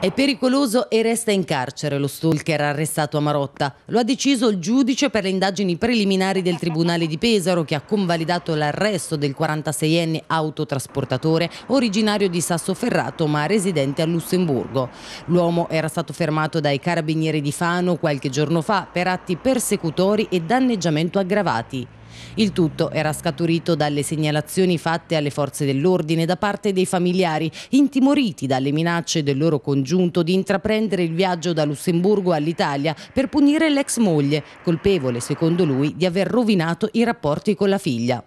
È pericoloso e resta in carcere lo stalker arrestato a Marotta. Lo ha deciso il giudice per le indagini preliminari del Tribunale di Pesaro che ha convalidato l'arresto del 46enne autotrasportatore originario di Sassoferrato ma residente a Lussemburgo. L'uomo era stato fermato dai carabinieri di Fano qualche giorno fa per atti persecutori e danneggiamento aggravati. Il tutto era scaturito dalle segnalazioni fatte alle forze dell'ordine da parte dei familiari, intimoriti dalle minacce del loro congiunto di intraprendere il viaggio da Lussemburgo all'Italia per punire l'ex moglie, colpevole secondo lui di aver rovinato i rapporti con la figlia.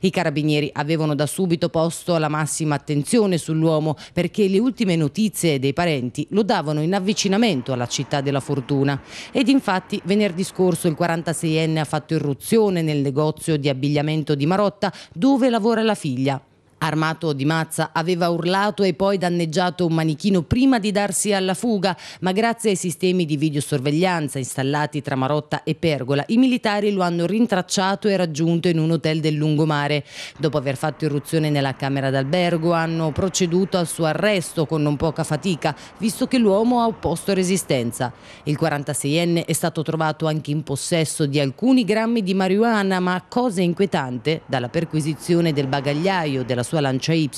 I carabinieri avevano da subito posto la massima attenzione sull'uomo perché le ultime notizie dei parenti lo davano in avvicinamento alla città della fortuna. Ed infatti venerdì scorso il 46enne ha fatto irruzione nel negozio di abbigliamento di Marotta dove lavora la figlia armato di mazza, aveva urlato e poi danneggiato un manichino prima di darsi alla fuga, ma grazie ai sistemi di videosorveglianza installati tra Marotta e Pergola, i militari lo hanno rintracciato e raggiunto in un hotel del lungomare. Dopo aver fatto irruzione nella camera d'albergo, hanno proceduto al suo arresto con non poca fatica, visto che l'uomo ha opposto resistenza. Il 46enne è stato trovato anche in possesso di alcuni grammi di marijuana, ma cosa inquietante, dalla perquisizione del bagagliaio della sua sua Lancia Y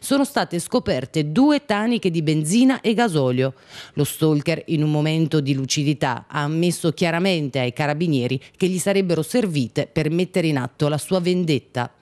sono state scoperte due taniche di benzina e gasolio. Lo stalker, in un momento di lucidità, ha ammesso chiaramente ai carabinieri che gli sarebbero servite per mettere in atto la sua vendetta.